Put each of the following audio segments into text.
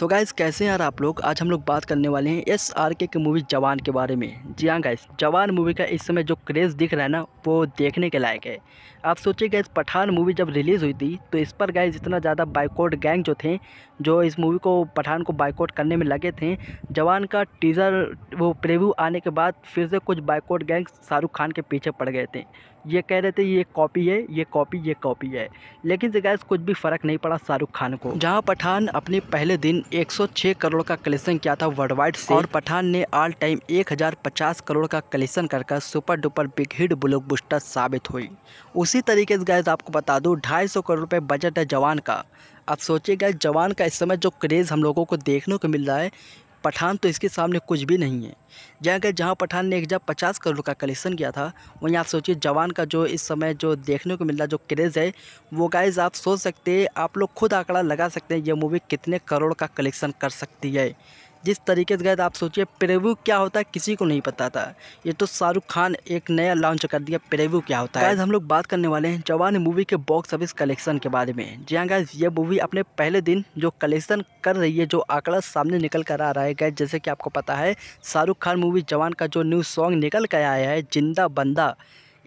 so guys कैसे हैं यार आप लोग आज हम लोग बात करने वाले हैं एस आर के मूवी जवान के बारे में जी हाँ गाइस जवान मूवी का इस समय जो क्रेज़ दिख रहा है ना वो देखने के लायक है आप सोचिए गाइस पठान मूवी जब रिलीज़ हुई थी तो इस पर गाइस इतना ज़्यादा बाइकआउट गैंग जो थे जो इस मूवी को पठान को बाइकआउट करने में लगे थे जवान का टीज़र वो प्रेव्यू आने के बाद फिर से कुछ बाइकआउट गैंग शाहरुख खान के पीछे पड़ गए थे ये कह रहे थे ये कॉपी है ये कॉपी ये कॉपी है लेकिन जगह गैस कुछ भी फ़र्क नहीं पड़ा शाहरुख खान को जहाँ पठान अपने पहले दिन 106 करोड़ का कलेक्शन किया था वर्ल्ड वाइड से और पठान ने ऑल टाइम 1050 करोड़ का कलेक्शन कर super duper big hit buster साबित हुई उसी तरीके से गैस आपको बता दूँ ढाई करोड़ रुपये बजट है जवान का आप सोचिएगा जवान का इस समय जो क्रेज़ हम लोगों को देखने को मिल रहा है पठान तो इसके सामने कुछ भी नहीं है जहाँ कि जहाँ पठान ने एक हज़ार पचास करोड़ का कलेक्शन किया था वहीं आप सोचिए जवान का जो इस समय जो देखने को मिल रहा जो क्रेज़ है वो गाइज आप सोच सकते हैं आप लोग खुद आंकड़ा लगा सकते हैं ये मूवी कितने करोड़ का कलेक्शन कर सकती है जिस तरीके से गए आप सोचिए प्रेव्यू क्या होता है किसी को नहीं पता था ये तो शाहरुख खान एक नया लॉन्च कर दिया प्रेव्यू क्या होता है हम लोग बात करने वाले हैं जवान मूवी के बॉक्स ऑफिस कलेक्शन के बारे में जी हाँ गाइज ये मूवी अपने पहले दिन जो कलेक्शन कर रही है जो आंकड़ा सामने निकल कर आ रहा है गैस जैसे कि आपको पता है शाहरुख खान मूवी जवान का जो न्यू सॉन्ग निकल कर आया है जिंदा बंदा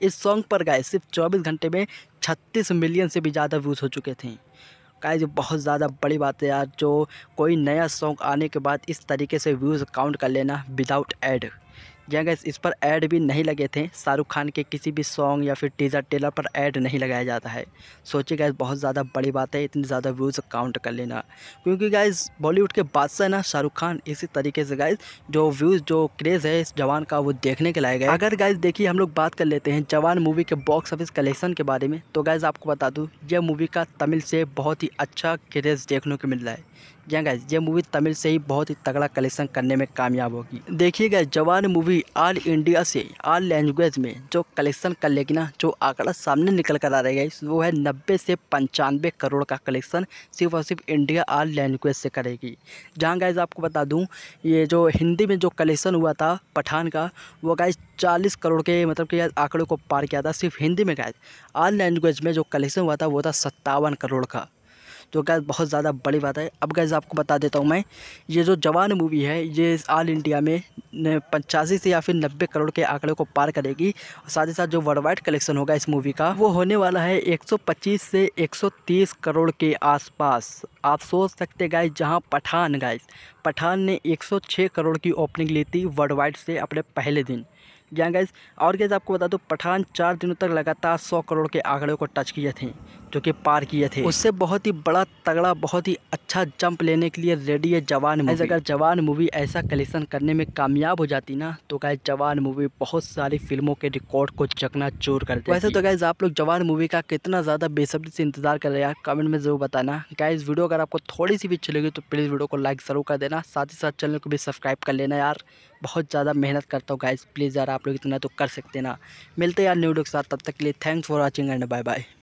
इस सॉन्ग पर गए सिर्फ चौबीस घंटे में छत्तीस मिलियन से भी ज़्यादा व्यूज़ हो चुके थे गाइस बहुत ज़्यादा बड़ी बात है यार जो कोई नया सॉन्ग आने के बाद इस तरीके से व्यूज़ काउंट कर लेना विदाउट ऐड जहाँ गैस इस पर ऐड भी नहीं लगे थे शाहरुख खान के किसी भी सॉन्ग या फिर टीज़र टेलर पर ऐड नहीं लगाया जाता है सोचिए गैस बहुत ज़्यादा बड़ी बात है इतनी ज़्यादा व्यूज़ काउंट कर लेना क्योंकि गैस बॉलीवुड के बादशाह ना शाहरुख खान इसी तरीके से गैस जो व्यूज़ जो क्रेज़ है इस जवान का वो देखने के लाए गए अगर गैस देखिए हम लोग बात कर लेते हैं जवान मूवी के बॉक्स ऑफिस कलेक्शन के बारे में तो गैज़ आपको बता दूँ यह मूवी का तमिल से बहुत ही अच्छा क्रेज़ देखने को मिल रहा है या गैस ये मूवी तमिल से ही बहुत ही तगड़ा कलेक्शन करने में कामयाब होगी देखिए जवान मूवी ऑल इंडिया से ऑल लैंग्वेज में जो कलेक्शन कर लेगी ना जो आंकड़ा सामने निकल कर आ रहा है वो है नब्बे से पंचानवे करोड़ का कलेक्शन सिर्फ और सिर्फ इंडिया ऑल लैंग्वेज से करेगी जहाँ गैज आपको बता दूँ ये जो हिंदी में जो कलेक्शन हुआ था पठान का वो गाइज चालीस करोड़ के मतलब कि आंकड़ों को पार किया था सिर्फ हिंदी में गैज ऑल लैंग्वेज में जो कलेक्शन हुआ था वो था सत्तावन करोड़ का तो गैस बहुत ज़्यादा बड़ी बात है अब गैस आपको बता देता हूँ मैं ये जो जवान मूवी है ये ऑल इंडिया में पचासी से या फिर नब्बे करोड़ के आंकड़े को पार करेगी और साथ ही साथ जो वर्ल्ड वाइड कलेक्शन होगा इस मूवी का वो होने वाला है 125 से 130 करोड़ के आसपास आप सोच सकते गाइस जहां पठान गाइस पठान ने 106 करोड़ की ओपनिंग ली थी वर्ल्ड वाइड से अपने पहले दिन या गैस और गैस आपको बता दो पठान चार दिनों तक लगातार सौ करोड़ के आंकड़े को टच किए थे जो कि पार किए थे उससे बहुत ही बड़ा तगड़ा बहुत ही अच्छा जंप लेने के लिए रेडी है जवान अगर जवान मूवी ऐसा कलेक्शन करने में कामयाब हो जाती ना तो गाय जवान मूवी बहुत सारी फिल्मों के रिकॉर्ड को चकना चोर कर वैसे तो गाइज आप लोग जवान मूवी का कितना ज़्यादा बेसब्री से इंतजार कर रहे हैं कमेंट में जरूर बताना गाइज वीडियो अगर आपको थोड़ी सी भी अच्छी लगी तो प्लीज़ वीडियो को लाइक ज़रूर कर देना साथ ही साथ चैनल को भी सब्सक्राइब कर लेना यार बहुत ज़्यादा मेहनत करता हूँ गाइज प्लीज़ यार आप लोग इतना तो कर सकते ना मिलते यार न्यू के साथ तब तक के लिए thanks for watching and bye bye